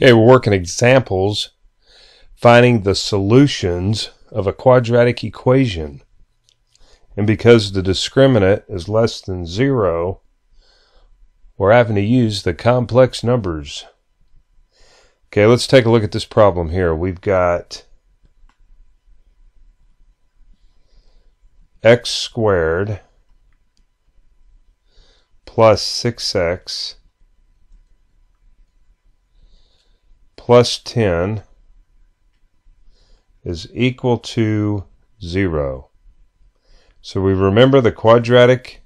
Okay, we're working examples, finding the solutions of a quadratic equation. And because the discriminant is less than zero, we're having to use the complex numbers. Okay, let's take a look at this problem here. We've got x squared plus 6x plus 10 is equal to 0. So we remember the quadratic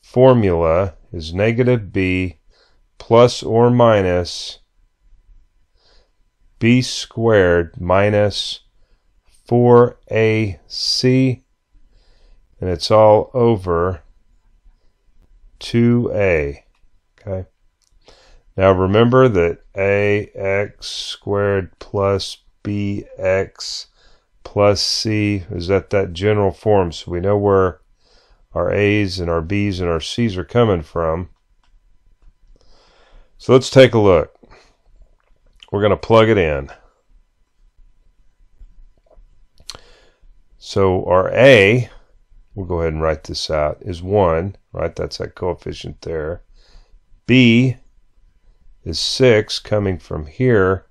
formula is negative b plus or minus b squared minus 4ac and it's all over 2a. Okay. Now remember that ax squared plus bx plus c is at that general form. So we know where our a's and our b's and our c's are coming from. So let's take a look. We're going to plug it in. So our a, we'll go ahead and write this out, is 1, right? That's that coefficient there. b is 6 coming from here,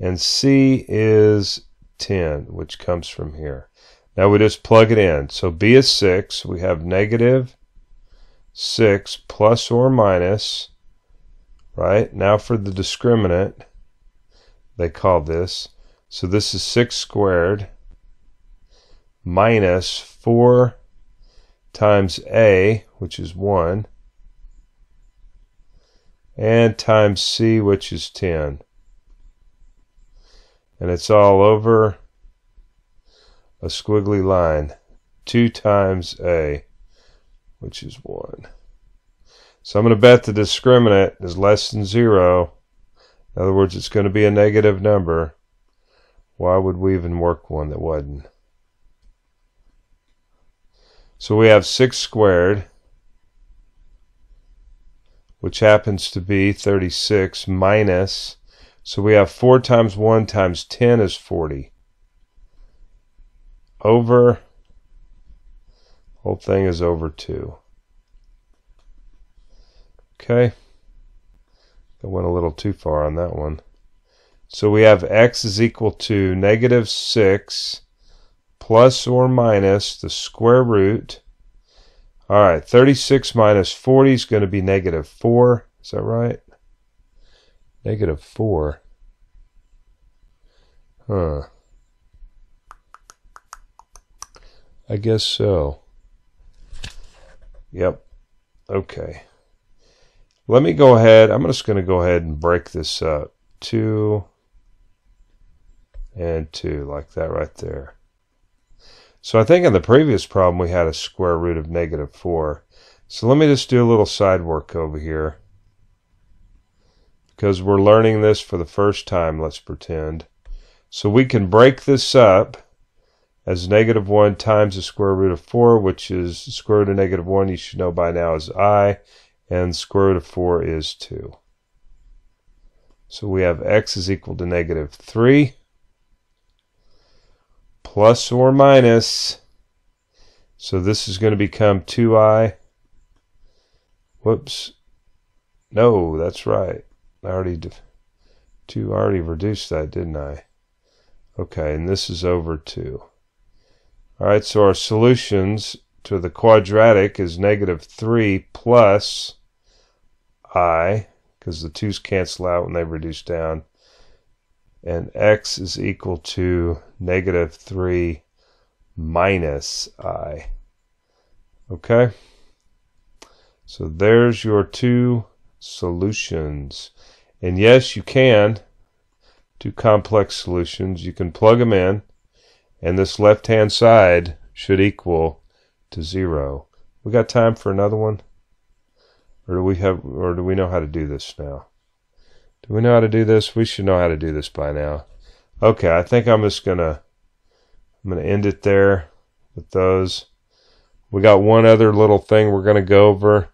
and C is 10, which comes from here. Now we just plug it in. So B is 6. We have negative 6 plus or minus, right? Now for the discriminant, they call this. So this is 6 squared minus 4 times A, which is 1, and times c, which is 10. And it's all over a squiggly line. 2 times a, which is 1. So I'm going to bet the discriminant is less than 0. In other words, it's going to be a negative number. Why would we even work one that wasn't? So we have 6 squared which happens to be 36 minus, so we have 4 times 1 times 10 is 40. Over, whole thing is over 2. Okay, I went a little too far on that one. So we have x is equal to negative 6 plus or minus the square root all right, 36 minus 40 is going to be negative 4. Is that right? Negative 4. Huh. I guess so. Yep. Okay. Let me go ahead. I'm just going to go ahead and break this up. Two and two, like that right there. So I think in the previous problem we had a square root of negative 4. So let me just do a little side work over here. Because we're learning this for the first time, let's pretend. So we can break this up as negative 1 times the square root of 4, which is square root of negative 1 you should know by now is i, and square root of 4 is 2. So we have x is equal to negative 3 plus or minus. So this is going to become 2i. Whoops. No, that's right. I already two already reduced that, didn't I? Okay, and this is over 2. All right, so our solutions to the quadratic is negative 3 plus i, because the 2's cancel out when they reduce down, and x is equal to negative 3 minus i. Okay? So there's your two solutions. And yes, you can do complex solutions. You can plug them in, and this left-hand side should equal to zero. We got time for another one? Or do we have or do we know how to do this now? Do we know how to do this? We should know how to do this by now. Okay, I think I'm just gonna I'm gonna end it there with those. We got one other little thing we're gonna go over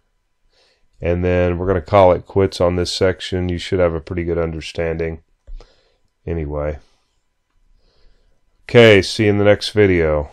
and then we're gonna call it quits on this section. You should have a pretty good understanding anyway. Okay, see you in the next video.